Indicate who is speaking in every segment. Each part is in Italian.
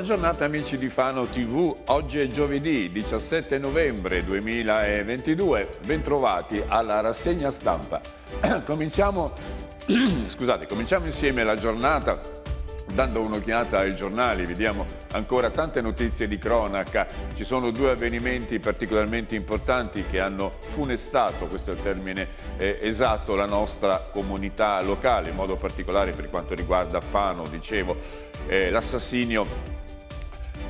Speaker 1: Buona giornata amici di Fano TV, oggi è giovedì 17 novembre 2022, bentrovati alla rassegna stampa. Cominciamo, scusate, cominciamo insieme la giornata Dando un'occhiata ai giornali vediamo ancora tante notizie di cronaca, ci sono due avvenimenti particolarmente importanti che hanno funestato, questo è il termine eh, esatto, la nostra comunità locale, in modo particolare per quanto riguarda Fano, dicevo, eh, l'assassinio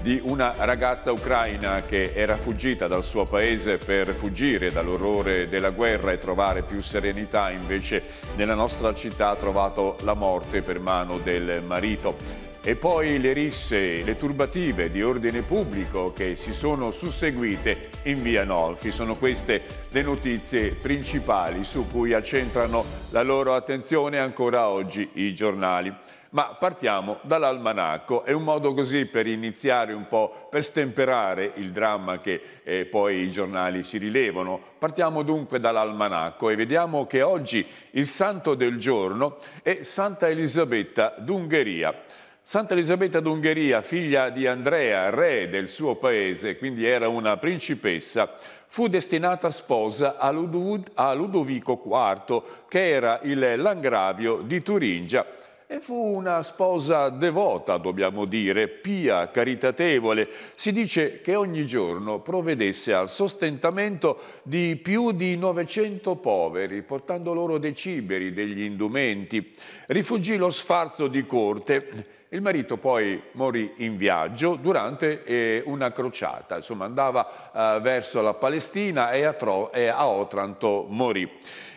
Speaker 1: di una ragazza ucraina che era fuggita dal suo paese per fuggire dall'orrore della guerra e trovare più serenità, invece nella nostra città ha trovato la morte per mano del marito. E poi le risse, le turbative di ordine pubblico che si sono susseguite in via Nolfi. Sono queste le notizie principali su cui accentrano la loro attenzione ancora oggi i giornali. Ma partiamo dall'almanacco, è un modo così per iniziare un po', per stemperare il dramma che eh, poi i giornali si rilevano. Partiamo dunque dall'almanacco e vediamo che oggi il santo del giorno è Santa Elisabetta d'Ungheria. Santa Elisabetta d'Ungheria, figlia di Andrea, re del suo paese, quindi era una principessa, fu destinata sposa a, Ludov a Ludovico IV, che era il langravio di Turingia e fu una sposa devota, dobbiamo dire, pia, caritatevole. Si dice che ogni giorno provvedesse al sostentamento di più di 900 poveri, portando loro dei ciberi, degli indumenti. Rifuggì lo sfarzo di corte il marito poi morì in viaggio durante eh, una crociata, insomma andava eh, verso la Palestina e a, Tro e a Otranto morì.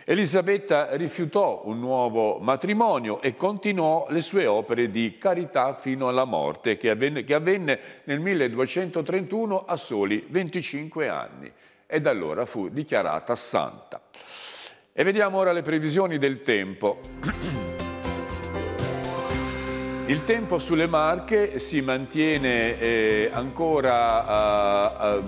Speaker 1: Elisabetta rifiutò un nuovo matrimonio e continuò le sue opere di carità fino alla morte, che avvenne, che avvenne nel 1231 a soli 25 anni e da allora fu dichiarata santa. E vediamo ora le previsioni del tempo. Il tempo sulle Marche si mantiene eh, ancora eh,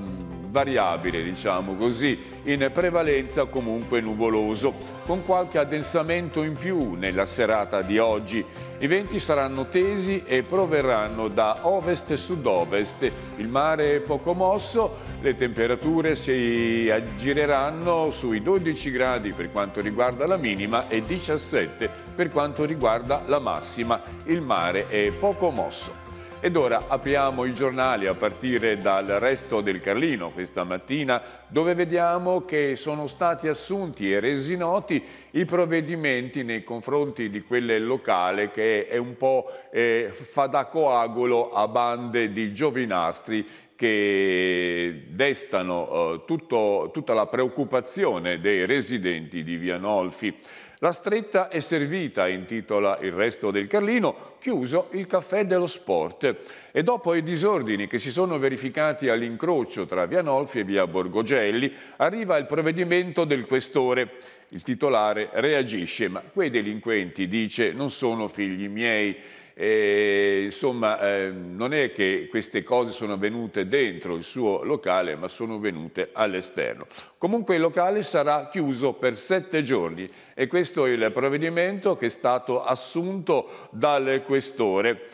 Speaker 1: variabile, diciamo così, in prevalenza comunque nuvoloso, con qualche addensamento in più nella serata di oggi. I venti saranno tesi e proverranno da ovest e sud-ovest, il mare è poco mosso, le temperature si aggireranno sui 12 gradi per quanto riguarda la minima e 17 per quanto riguarda la massima, il mare è poco mosso. Ed ora apriamo i giornali a partire dal resto del Carlino questa mattina dove vediamo che sono stati assunti e resi noti i provvedimenti nei confronti di quelle locale che è un po' eh, fa da coagulo a bande di giovinastri che destano eh, tutto, tutta la preoccupazione dei residenti di Via Nolfi. La stretta è servita, intitola il resto del Carlino, chiuso il caffè dello sport. E dopo i disordini che si sono verificati all'incrocio tra via Nolfi e via Borgogelli, arriva il provvedimento del questore. Il titolare reagisce, ma quei delinquenti, dice, non sono figli miei. E, insomma, eh, non è che queste cose sono avvenute dentro il suo locale, ma sono avvenute all'esterno. Comunque il locale sarà chiuso per sette giorni e questo è il provvedimento che è stato assunto dal questore.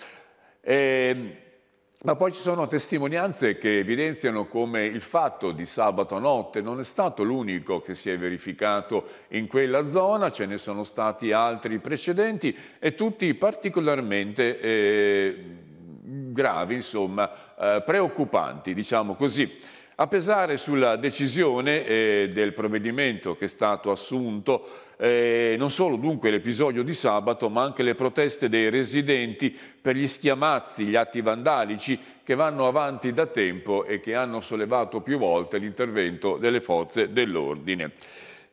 Speaker 1: E, ehm, ma poi ci sono testimonianze che evidenziano come il fatto di sabato notte non è stato l'unico che si è verificato in quella zona, ce ne sono stati altri precedenti e tutti particolarmente eh, gravi, insomma, eh, preoccupanti, diciamo così. A pesare sulla decisione eh, del provvedimento che è stato assunto eh, non solo dunque l'episodio di sabato ma anche le proteste dei residenti per gli schiamazzi, gli atti vandalici che vanno avanti da tempo e che hanno sollevato più volte l'intervento delle forze dell'ordine.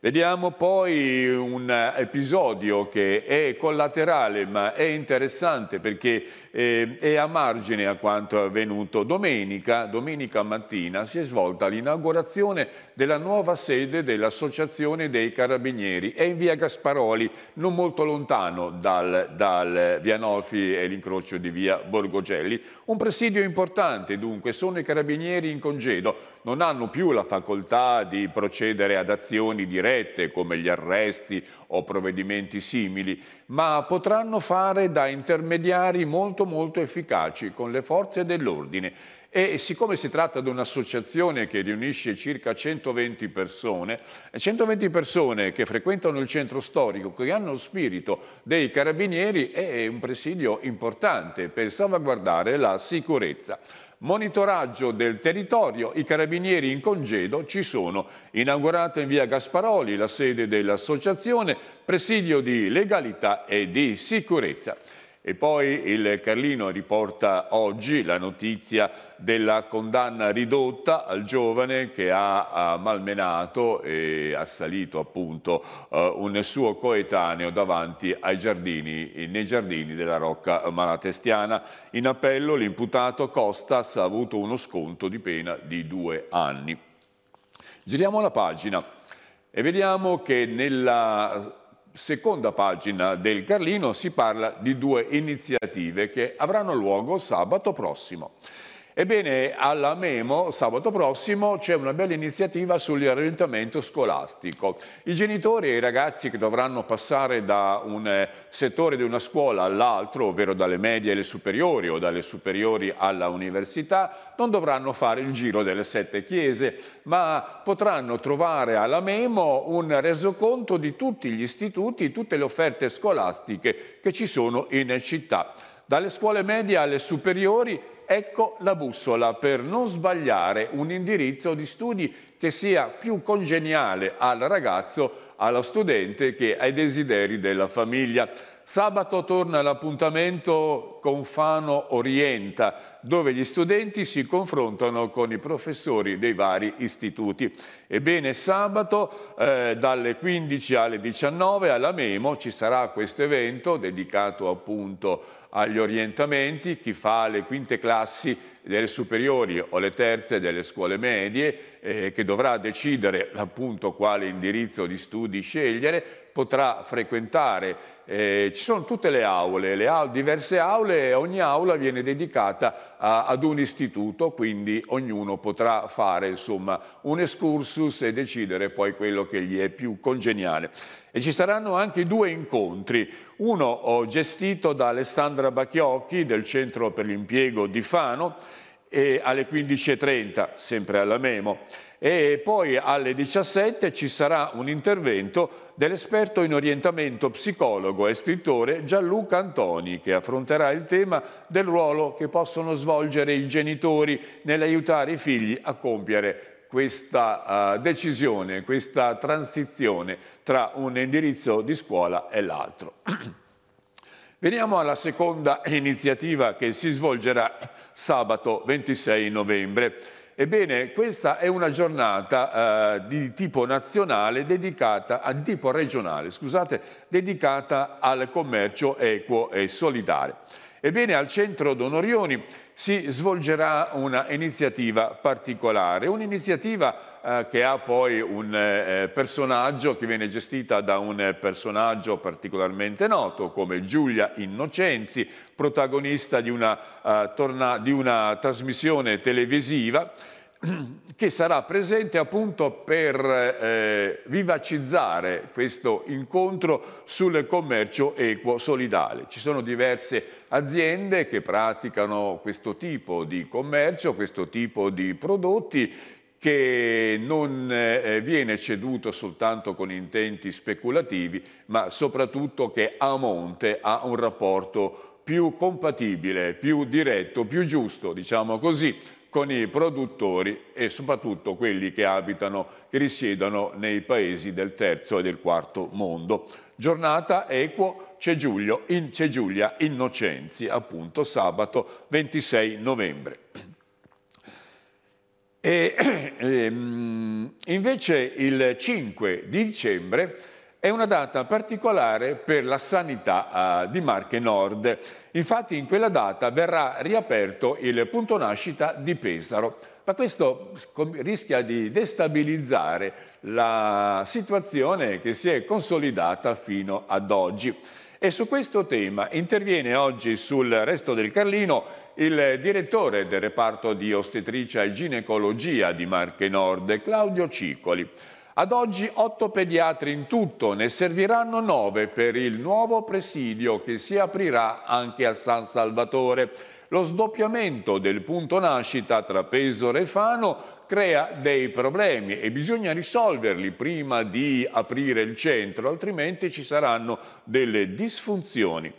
Speaker 1: Vediamo poi un episodio che è collaterale ma è interessante perché eh, è a margine a quanto è avvenuto domenica, domenica mattina si è svolta l'inaugurazione della nuova sede dell'Associazione dei Carabinieri. È in via Gasparoli, non molto lontano dal, dal via Nolfi e l'incrocio di via Borgogelli. Un presidio importante dunque, sono i carabinieri in congedo, non hanno più la facoltà di procedere ad azioni dirette come gli arresti o provvedimenti simili, ma potranno fare da intermediari molto molto efficaci con le forze dell'ordine e siccome si tratta di un'associazione che riunisce circa 120 persone, 120 persone che frequentano il centro storico, che hanno lo spirito dei carabinieri, è un presidio importante per salvaguardare la sicurezza monitoraggio del territorio, i carabinieri in congedo ci sono. Inaugurata in via Gasparoli la sede dell'associazione, presidio di legalità e di sicurezza. E poi il Carlino riporta oggi la notizia della condanna ridotta al giovane che ha malmenato e assalito appunto eh, un suo coetaneo davanti ai giardini, nei giardini della Rocca Malatestiana. In appello l'imputato Costas ha avuto uno sconto di pena di due anni. Giriamo la pagina e vediamo che nella seconda pagina del Carlino si parla di due iniziative che avranno luogo sabato prossimo. Ebbene, alla Memo sabato prossimo c'è una bella iniziativa sull'orientamento scolastico. I genitori e i ragazzi che dovranno passare da un eh, settore di una scuola all'altro, ovvero dalle medie alle superiori o dalle superiori alla università, non dovranno fare il giro delle sette chiese, ma potranno trovare alla Memo un resoconto di tutti gli istituti, tutte le offerte scolastiche che ci sono in città. Dalle scuole medie alle superiori Ecco la bussola per non sbagliare un indirizzo di studi che sia più congeniale al ragazzo, allo studente che ai desideri della famiglia. Sabato torna l'appuntamento con Fano Orienta, dove gli studenti si confrontano con i professori dei vari istituti. Ebbene, sabato eh, dalle 15 alle 19 alla Memo ci sarà questo evento dedicato appunto agli orientamenti, chi fa le quinte classi delle superiori o le terze delle scuole medie eh, che dovrà decidere appunto quale indirizzo di studi scegliere, potrà frequentare. Eh, ci sono tutte le aule, le aule, diverse aule e ogni aula viene dedicata a, ad un istituto, quindi ognuno potrà fare insomma, un excursus e decidere poi quello che gli è più congeniale. E ci saranno anche due incontri, uno oh, gestito da Alessandra Bacchiocchi del Centro per l'Impiego di Fano e alle 15.30, sempre alla Memo, e poi alle 17 ci sarà un intervento dell'esperto in orientamento psicologo e scrittore Gianluca Antoni che affronterà il tema del ruolo che possono svolgere i genitori nell'aiutare i figli a compiere questa uh, decisione, questa transizione tra un indirizzo di scuola e l'altro. Veniamo alla seconda iniziativa che si svolgerà sabato 26 novembre. Ebbene, questa è una giornata eh, di tipo nazionale dedicata, di tipo regionale, scusate, dedicata al commercio equo e solidale. Ebbene, al centro Donorioni si svolgerà un'iniziativa particolare, un'iniziativa eh, che ha poi un eh, personaggio che viene gestita da un personaggio particolarmente noto come Giulia Innocenzi, protagonista di una, eh, torna, di una trasmissione televisiva che sarà presente appunto per eh, vivacizzare questo incontro sul commercio equo solidale. Ci sono diverse aziende che praticano questo tipo di commercio, questo tipo di prodotti che non eh, viene ceduto soltanto con intenti speculativi, ma soprattutto che a monte ha un rapporto più compatibile, più diretto, più giusto, diciamo così, con i produttori e soprattutto quelli che abitano, che risiedono nei paesi del terzo e del quarto mondo. Giornata equo c'è Giulia Innocenzi, appunto sabato 26 novembre. E, ehm, invece il 5 di dicembre è una data particolare per la sanità eh, di Marche Nord. Infatti in quella data verrà riaperto il punto nascita di Pesaro, ma questo rischia di destabilizzare la situazione che si è consolidata fino ad oggi. E su questo tema interviene oggi sul resto del Carlino il direttore del reparto di ostetricia e ginecologia di Marche Nord, Claudio Ciccoli. Ad oggi 8 pediatri in tutto, ne serviranno 9 per il nuovo presidio che si aprirà anche a San Salvatore. Lo sdoppiamento del punto nascita tra Pesore e Fano crea dei problemi e bisogna risolverli prima di aprire il centro, altrimenti ci saranno delle disfunzioni.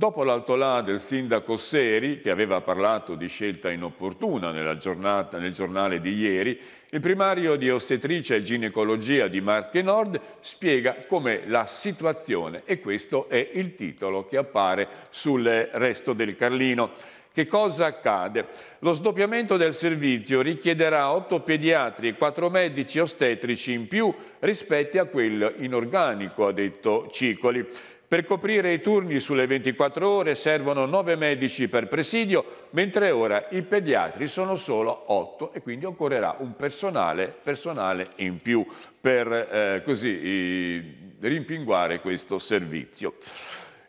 Speaker 1: Dopo l'altolà del sindaco Seri, che aveva parlato di scelta inopportuna giornata, nel giornale di ieri, il primario di ostetricia e ginecologia di Marche Nord spiega com'è la situazione e questo è il titolo che appare sul resto del Carlino. Che cosa accade? Lo sdoppiamento del servizio richiederà 8 pediatri e 4 medici ostetrici in più rispetto a quello in organico, ha detto Cicoli. Per coprire i turni sulle 24 ore servono 9 medici per presidio, mentre ora i pediatri sono solo 8 e quindi occorrerà un personale, personale in più per eh, così, rimpinguare questo servizio.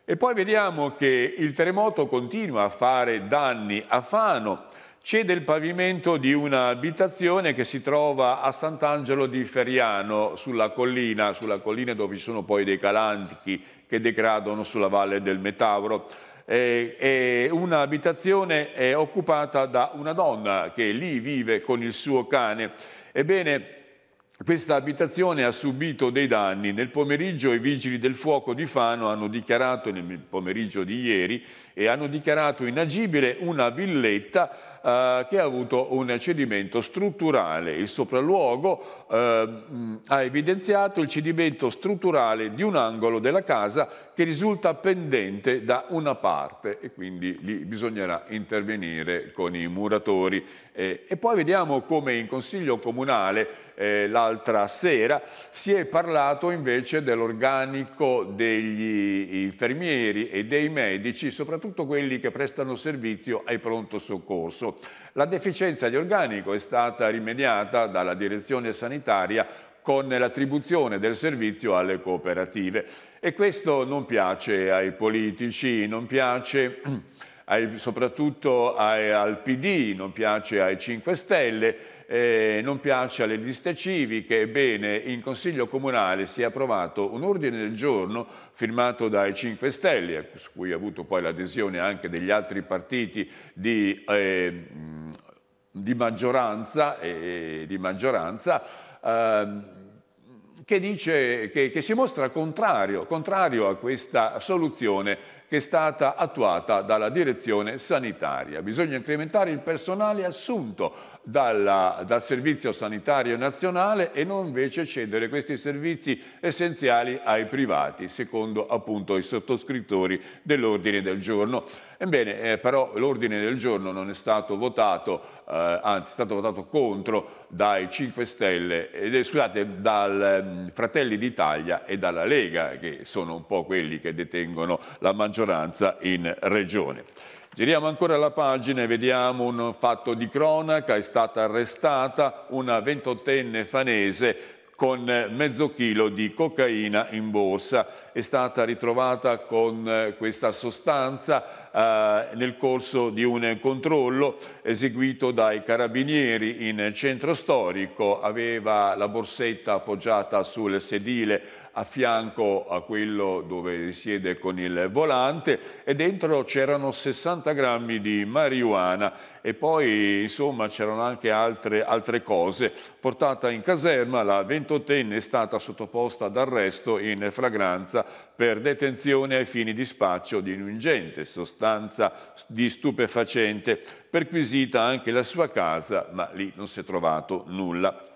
Speaker 1: E poi vediamo che il terremoto continua a fare danni a Fano cede il pavimento di un'abitazione che si trova a Sant'Angelo di Feriano, sulla collina, sulla collina dove ci sono poi dei calantichi che degradano sulla valle del Metauro. Eh, eh, un'abitazione eh, occupata da una donna che lì vive con il suo cane. Ebbene, questa abitazione ha subito dei danni. Nel pomeriggio i vigili del fuoco di Fano hanno dichiarato, nel pomeriggio di ieri, e hanno dichiarato inagibile una villetta eh, che ha avuto un cedimento strutturale. Il sopralluogo eh, ha evidenziato il cedimento strutturale di un angolo della casa che risulta pendente da una parte e quindi lì bisognerà intervenire con i muratori. Eh, e poi vediamo come in Consiglio Comunale eh, l'altra sera, si è parlato invece dell'organico degli infermieri e dei medici, soprattutto quelli che prestano servizio ai pronto soccorso. La deficienza di organico è stata rimediata dalla direzione sanitaria con l'attribuzione del servizio alle cooperative e questo non piace ai politici, non piace ai, soprattutto ai, al PD, non piace ai 5 Stelle, eh, non piace alle liste civiche, ebbene in Consiglio Comunale si è approvato un ordine del giorno firmato dai 5 Stelle, su cui ha avuto poi l'adesione anche degli altri partiti di, eh, di, maggioranza, eh, di maggioranza ehm, che, dice, che, che si mostra contrario, contrario a questa soluzione che è stata attuata dalla direzione sanitaria. Bisogna incrementare il personale assunto dalla, dal Servizio Sanitario Nazionale e non invece cedere questi servizi essenziali ai privati, secondo appunto i sottoscrittori dell'ordine del giorno. Ebbene, eh, però l'ordine del giorno non è stato votato, eh, anzi è stato votato contro dai 5 Stelle, eh, scusate, dal mm, Fratelli d'Italia e dalla Lega, che sono un po' quelli che detengono la maggioranza in regione. Giriamo ancora la pagina e vediamo un fatto di cronaca, è stata arrestata una ventottenne fanese con mezzo chilo di cocaina in borsa. È stata ritrovata con eh, questa sostanza eh, nel corso di un controllo eseguito dai carabinieri in centro storico. Aveva la borsetta appoggiata sul sedile a fianco a quello dove risiede con il volante e dentro c'erano 60 grammi di marijuana e poi insomma c'erano anche altre, altre cose. Portata in caserma la 28enne è stata sottoposta ad arresto in fragranza per detenzione ai fini di spaccio di un'ingente sostanza di stupefacente, perquisita anche la sua casa ma lì non si è trovato nulla.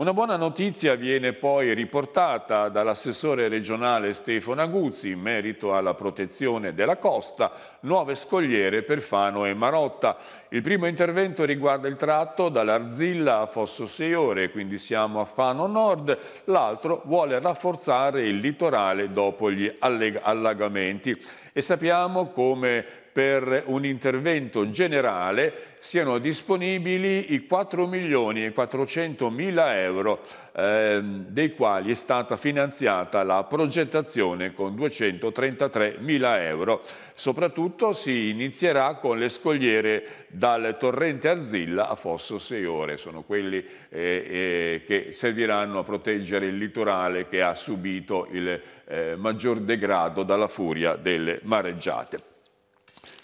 Speaker 1: Una buona notizia viene poi riportata dall'assessore regionale Stefano Aguzzi in merito alla protezione della costa, nuove scogliere per Fano e Marotta. Il primo intervento riguarda il tratto dall'Arzilla a Fosso Seiore, quindi siamo a Fano Nord, l'altro vuole rafforzare il litorale dopo gli allagamenti e sappiamo come per un intervento generale siano disponibili i 4 milioni e 400 mila euro ehm, dei quali è stata finanziata la progettazione con 233 mila euro. Soprattutto si inizierà con le scogliere dal torrente Arzilla a Fosso Seiore, sono quelli eh, eh, che serviranno a proteggere il litorale che ha subito il eh, maggior degrado dalla furia delle mareggiate.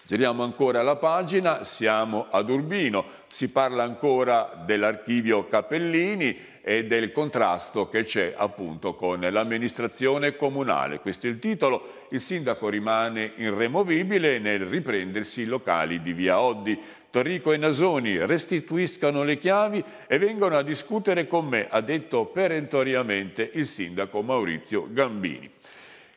Speaker 1: Giriamo ancora la pagina, siamo ad Urbino, si parla ancora dell'archivio Capellini e del contrasto che c'è appunto con l'amministrazione comunale. Questo è il titolo, il sindaco rimane irremovibile nel riprendersi i locali di Via Oddi. Torrico e Nasoni restituiscano le chiavi e vengono a discutere con me, ha detto perentoriamente il sindaco Maurizio Gambini.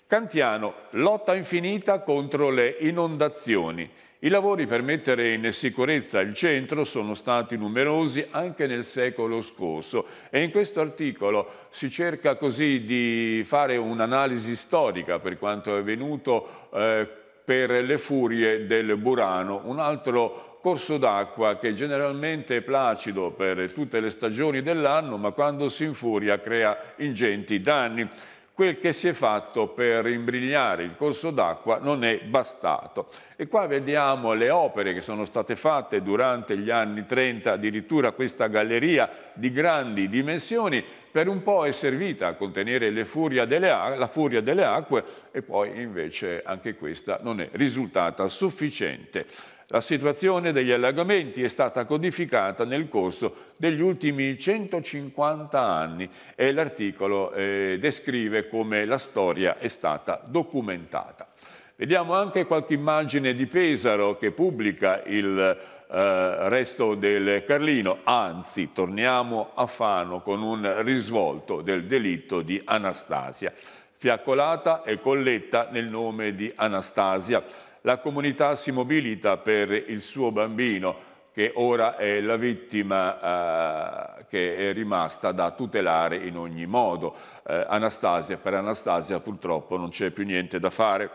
Speaker 1: Cantiano, lotta infinita contro le inondazioni. I lavori per mettere in sicurezza il centro sono stati numerosi anche nel secolo scorso e in questo articolo si cerca così di fare un'analisi storica per quanto è avvenuto eh, per le furie del Burano, un altro corso d'acqua che generalmente è placido per tutte le stagioni dell'anno ma quando si infuria crea ingenti danni quel che si è fatto per imbrigliare il corso d'acqua non è bastato. E qua vediamo le opere che sono state fatte durante gli anni 30, addirittura questa galleria di grandi dimensioni per un po' è servita a contenere furia delle, la furia delle acque e poi invece anche questa non è risultata sufficiente. La situazione degli allagamenti è stata codificata nel corso degli ultimi 150 anni e l'articolo eh, descrive come la storia è stata documentata. Vediamo anche qualche immagine di Pesaro che pubblica il eh, resto del Carlino, anzi torniamo a Fano con un risvolto del delitto di Anastasia. Fiaccolata e colletta nel nome di Anastasia. La comunità si mobilita per il suo bambino che ora è la vittima eh, che è rimasta da tutelare in ogni modo. Eh, Anastasia, per Anastasia purtroppo non c'è più niente da fare.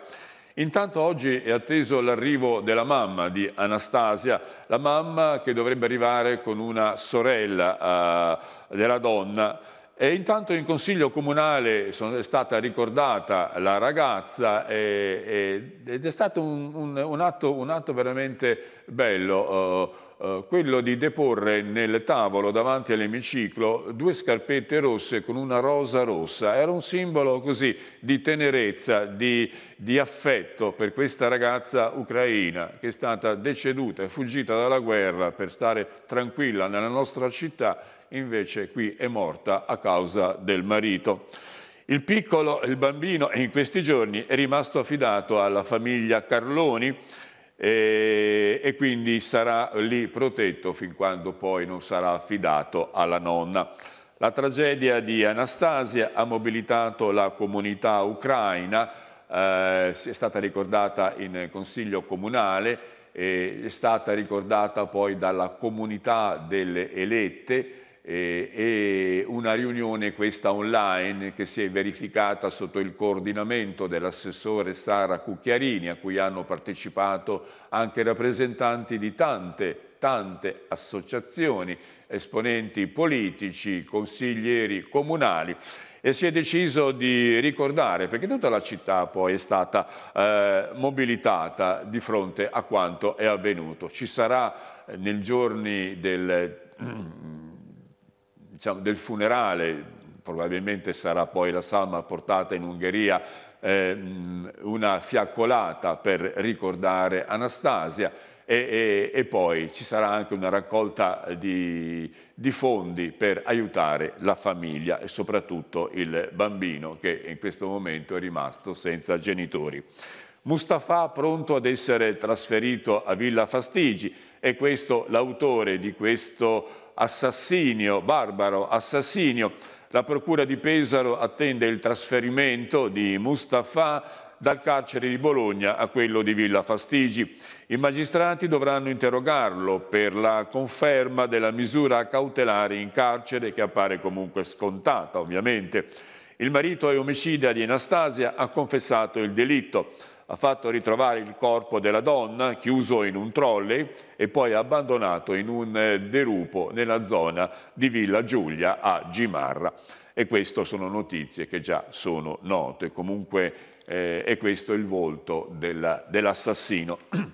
Speaker 1: Intanto oggi è atteso l'arrivo della mamma di Anastasia, la mamma che dovrebbe arrivare con una sorella eh, della donna e intanto in consiglio comunale è stata ricordata la ragazza e, e, ed è stato un, un, un, atto, un atto, veramente bello, uh, uh, quello di deporre nel tavolo davanti all'emiciclo due scarpette rosse con una rosa rossa. Era un simbolo così di tenerezza, di, di affetto per questa ragazza ucraina che è stata deceduta e fuggita dalla guerra per stare tranquilla nella nostra città invece qui è morta a causa del marito. Il piccolo, il bambino, in questi giorni è rimasto affidato alla famiglia Carloni e, e quindi sarà lì protetto fin quando poi non sarà affidato alla nonna. La tragedia di Anastasia ha mobilitato la comunità ucraina, eh, è stata ricordata in consiglio comunale, è stata ricordata poi dalla comunità delle elette, eh, e una riunione questa online che si è verificata sotto il coordinamento dell'assessore Sara Cucchiarini a cui hanno partecipato anche rappresentanti di tante tante associazioni, esponenti politici, consiglieri comunali e si è deciso di ricordare, perché tutta la città poi è stata eh, mobilitata di fronte a quanto è avvenuto. Ci sarà eh, nei giorni del diciamo, del funerale, probabilmente sarà poi la salma portata in Ungheria, ehm, una fiaccolata per ricordare Anastasia e, e, e, poi ci sarà anche una raccolta di, di fondi per aiutare la famiglia e soprattutto il bambino che in questo momento è rimasto senza genitori. Mustafa pronto ad essere trasferito a Villa Fastigi, è questo l'autore di questo assassinio, barbaro assassinio. La Procura di Pesaro attende il trasferimento di Mustafa dal carcere di Bologna a quello di Villa Fastigi. I magistrati dovranno interrogarlo per la conferma della misura cautelare in carcere che appare comunque scontata ovviamente. Il marito è omicida di Anastasia ha confessato il delitto ha fatto ritrovare il corpo della donna chiuso in un trolley e poi abbandonato in un eh, derupo nella zona di Villa Giulia a Gimarra. E queste sono notizie che già sono note, comunque eh, è questo il volto dell'assassino.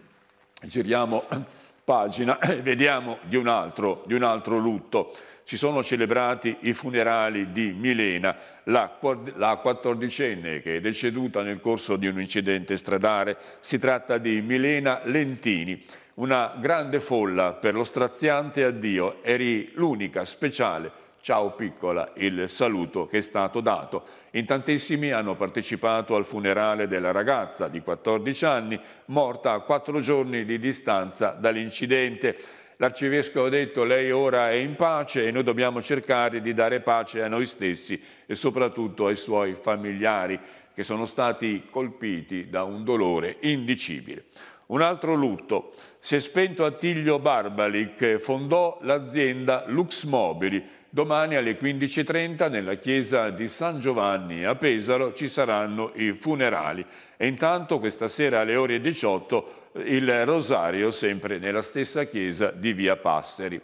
Speaker 1: Giriamo pagina e vediamo di un altro, di un altro lutto si sono celebrati i funerali di Milena, la, quattordicenne che è deceduta nel corso di un incidente stradale. Si tratta di Milena Lentini, una grande folla per lo straziante addio. Eri l'unica speciale ciao piccola il saluto che è stato dato. In tantissimi hanno partecipato al funerale della ragazza di 14 anni, morta a quattro giorni di distanza dall'incidente. L'arcivescovo ha detto lei ora è in pace e noi dobbiamo cercare di dare pace a noi stessi e soprattutto ai suoi familiari che sono stati colpiti da un dolore indicibile. Un altro lutto. Si è spento Attilio Barbali che fondò l'azienda Lux Mobili. Domani alle 15.30 nella chiesa di San Giovanni a Pesaro ci saranno i funerali. E intanto questa sera alle ore 18 il rosario sempre nella stessa chiesa di Via Passeri.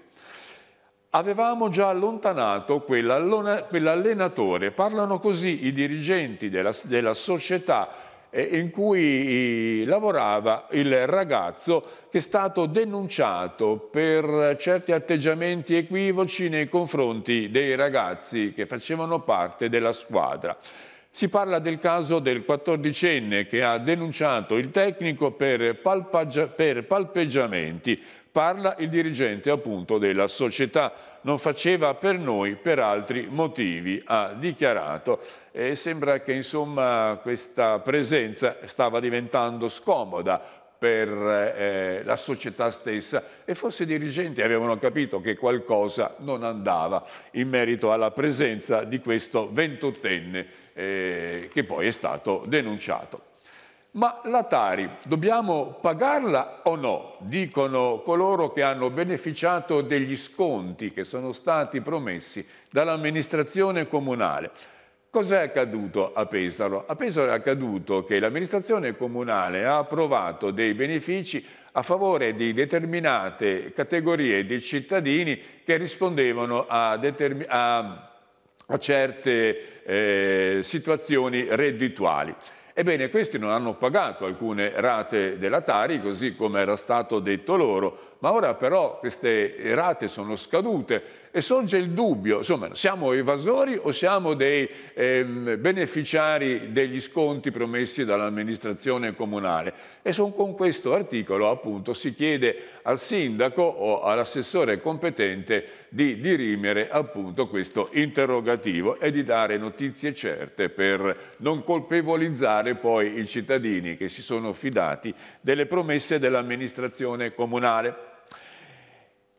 Speaker 1: Avevamo già allontanato quell'allenatore, parlano così i dirigenti della, della società eh, in cui lavorava il ragazzo che è stato denunciato per certi atteggiamenti equivoci nei confronti dei ragazzi che facevano parte della squadra. Si parla del caso del 14enne che ha denunciato il tecnico per, per palpeggiamenti. Parla il dirigente appunto della società. Non faceva per noi, per altri motivi, ha dichiarato. E sembra che insomma questa presenza stava diventando scomoda per eh, la società stessa e forse i dirigenti avevano capito che qualcosa non andava in merito alla presenza di questo ventottenne eh, che poi è stato denunciato. Ma la Tari dobbiamo pagarla o no? Dicono coloro che hanno beneficiato degli sconti che sono stati promessi dall'amministrazione comunale. Cos'è accaduto a Pesaro? A Pesaro è accaduto che l'amministrazione comunale ha approvato dei benefici a favore di determinate categorie di cittadini che rispondevano a, a a certe eh, situazioni reddituali. Ebbene, questi non hanno pagato alcune rate della Tari, così come era stato detto loro, ma ora però queste rate sono scadute e sorge il dubbio, insomma, siamo evasori o siamo dei ehm, beneficiari degli sconti promessi dall'amministrazione comunale? E con questo articolo appunto si chiede al sindaco o all'assessore competente di dirimere appunto questo interrogativo e di dare notizie certe per non colpevolizzare poi i cittadini che si sono fidati delle promesse dell'amministrazione comunale.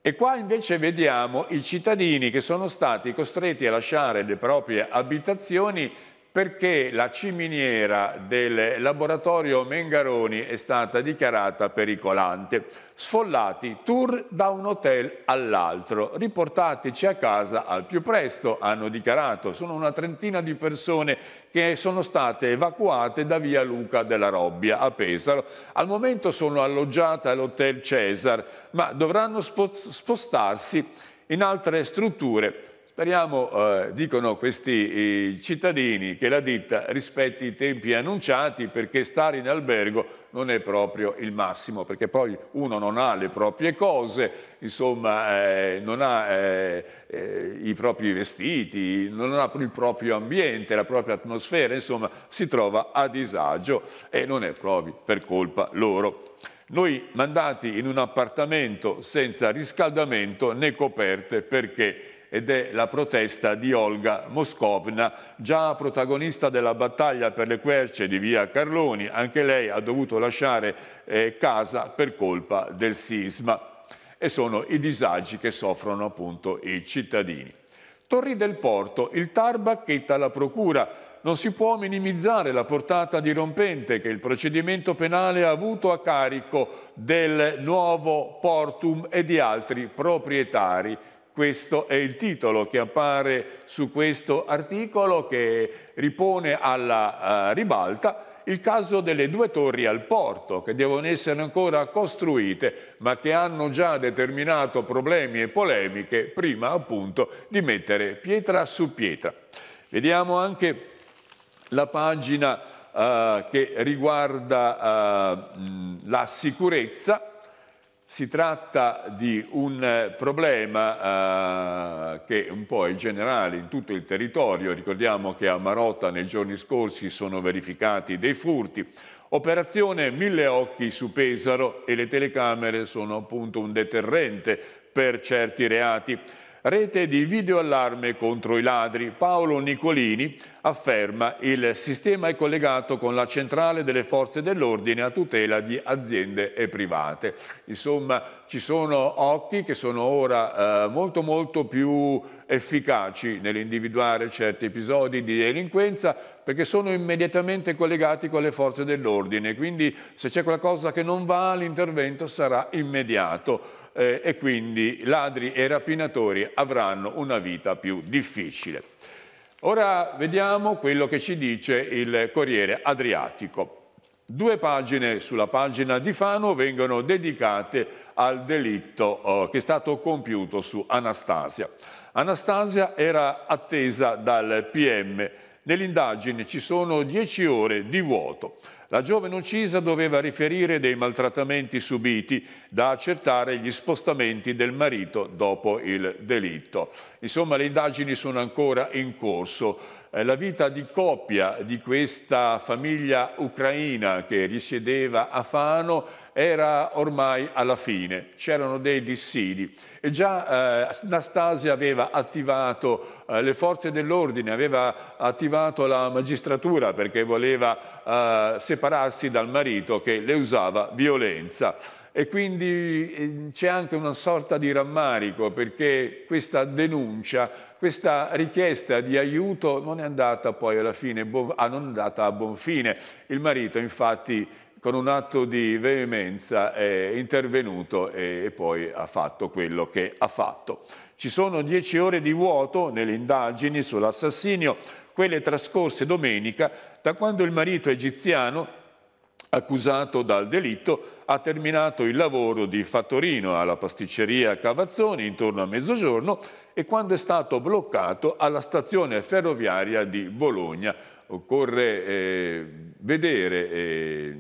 Speaker 1: E qua invece vediamo i cittadini che sono stati costretti a lasciare le proprie abitazioni perché la ciminiera del laboratorio Mengaroni è stata dichiarata pericolante. Sfollati tour da un hotel all'altro, riportateci a casa al più presto, hanno dichiarato. Sono una trentina di persone che sono state evacuate da via Luca della Robbia a Pesaro. Al momento sono alloggiate all'hotel Cesar, ma dovranno spostarsi in altre strutture Speriamo, eh, dicono questi cittadini, che la ditta rispetti i tempi annunciati perché stare in albergo non è proprio il massimo, perché poi uno non ha le proprie cose, insomma eh, non ha eh, eh, i propri vestiti, non ha il proprio ambiente, la propria atmosfera, insomma si trova a disagio e non è proprio per colpa loro noi mandati in un appartamento senza riscaldamento né coperte perché ed è la protesta di Olga Moscovna, già protagonista della battaglia per le querce di via Carloni. Anche lei ha dovuto lasciare eh, casa per colpa del sisma e sono i disagi che soffrono appunto i cittadini. Torri del Porto, il TAR bacchetta la procura. Non si può minimizzare la portata dirompente che il procedimento penale ha avuto a carico del nuovo Portum e di altri proprietari questo è il titolo che appare su questo articolo che ripone alla uh, ribalta il caso delle due torri al porto che devono essere ancora costruite ma che hanno già determinato problemi e polemiche prima appunto di mettere pietra su pietra. Vediamo anche la pagina uh, che riguarda uh, la sicurezza si tratta di un eh, problema eh, che un po' è generale in tutto il territorio, ricordiamo che a Marotta nei giorni scorsi sono verificati dei furti, operazione mille occhi su Pesaro e le telecamere sono appunto un deterrente per certi reati, rete di videoallarme contro i ladri, Paolo Nicolini afferma il sistema è collegato con la centrale delle forze dell'ordine a tutela di aziende e private. Insomma, ci sono occhi che sono ora eh, molto molto più efficaci nell'individuare certi episodi di delinquenza perché sono immediatamente collegati con le forze dell'ordine, quindi se c'è qualcosa che non va l'intervento sarà immediato. Eh, e quindi ladri e rapinatori avranno una vita più difficile. Ora vediamo quello che ci dice il Corriere Adriatico. Due pagine sulla pagina di Fano vengono dedicate al delitto eh, che è stato compiuto su Anastasia. Anastasia era attesa dal PM. Nell'indagine ci sono dieci ore di vuoto. La giovane uccisa doveva riferire dei maltrattamenti subiti da accertare gli spostamenti del marito dopo il delitto. Insomma, le indagini sono ancora in corso. Eh, la vita di coppia di questa famiglia ucraina che risiedeva a Fano era ormai alla fine. C'erano dei dissidi e già eh, Anastasia aveva attivato eh, le forze dell'ordine, aveva attivato la magistratura perché voleva eh, separarsi dal marito che le usava violenza. E quindi eh, c'è anche una sorta di rammarico perché questa denuncia, questa richiesta di aiuto non è andata poi alla fine, ah, non è andata a buon fine. Il marito infatti con un atto di veemenza è intervenuto e poi ha fatto quello che ha fatto. Ci sono dieci ore di vuoto nelle indagini sull'assassinio, quelle trascorse domenica da quando il marito egiziano, accusato dal delitto, ha terminato il lavoro di fattorino alla pasticceria Cavazzoni intorno a mezzogiorno e quando è stato bloccato alla stazione ferroviaria di Bologna. Occorre eh, vedere... Eh,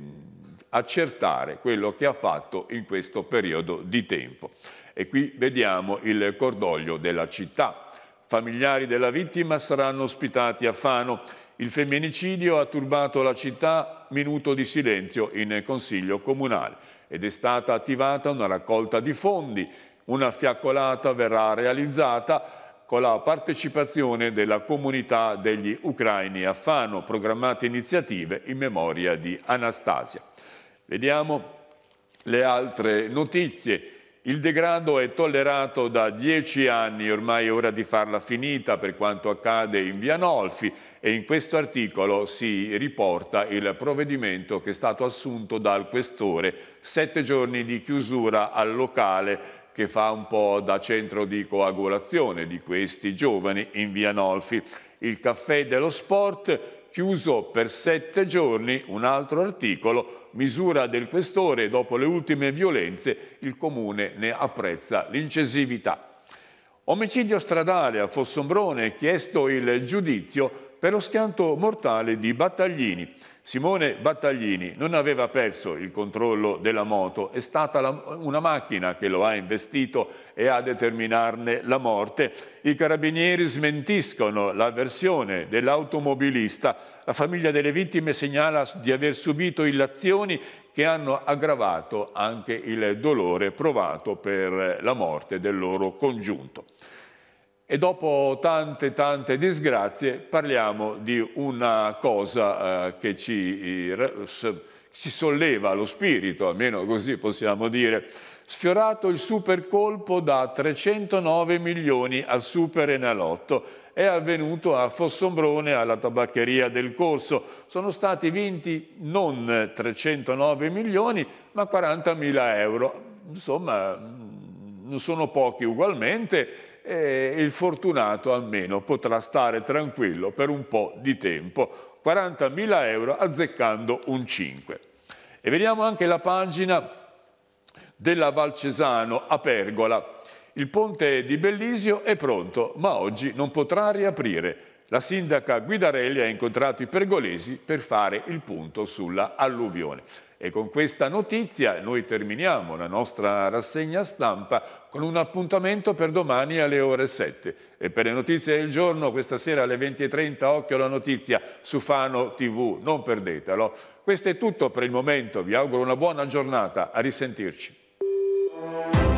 Speaker 1: accertare quello che ha fatto in questo periodo di tempo. E qui vediamo il cordoglio della città. Familiari della vittima saranno ospitati a Fano. Il femminicidio ha turbato la città, minuto di silenzio in Consiglio Comunale ed è stata attivata una raccolta di fondi. Una fiaccolata verrà realizzata con la partecipazione della comunità degli ucraini a Fano, programmate iniziative in memoria di Anastasia. Vediamo le altre notizie. Il degrado è tollerato da dieci anni, ormai è ora di farla finita per quanto accade in Via Nolfi e in questo articolo si riporta il provvedimento che è stato assunto dal questore, sette giorni di chiusura al locale che fa un po' da centro di coagulazione di questi giovani in Via Nolfi. Il caffè dello sport chiuso per sette giorni un altro articolo, misura del questore dopo le ultime violenze, il comune ne apprezza l'incesività. Omicidio stradale a Fossombrone, chiesto il giudizio per lo schianto mortale di Battaglini. Simone Battaglini non aveva perso il controllo della moto, è stata la, una macchina che lo ha investito e a determinarne la morte. I carabinieri smentiscono la versione dell'automobilista. La famiglia delle vittime segnala di aver subito illazioni che hanno aggravato anche il dolore provato per la morte del loro congiunto. E dopo tante tante disgrazie parliamo di una cosa eh, che ci, ci solleva lo spirito, almeno così possiamo dire. Sfiorato il supercolpo da 309 milioni al Super Enalotto è avvenuto a Fossombrone alla tabaccheria del Corso. Sono stati vinti non 309 milioni ma 40 mila euro. Insomma, non mm, sono pochi ugualmente e il fortunato almeno potrà stare tranquillo per un po' di tempo, 40.000 euro azzeccando un 5. E vediamo anche la pagina della Valcesano a Pergola. Il ponte di Bellisio è pronto, ma oggi non potrà riaprire. La sindaca Guidarelli ha incontrato i pergolesi per fare il punto sulla alluvione. E con questa notizia noi terminiamo la nostra rassegna stampa con un appuntamento per domani alle ore 7. E per le notizie del giorno, questa sera alle 20.30, occhio alla notizia su Fano TV, non perdetelo. Questo è tutto per il momento, vi auguro una buona giornata, a risentirci.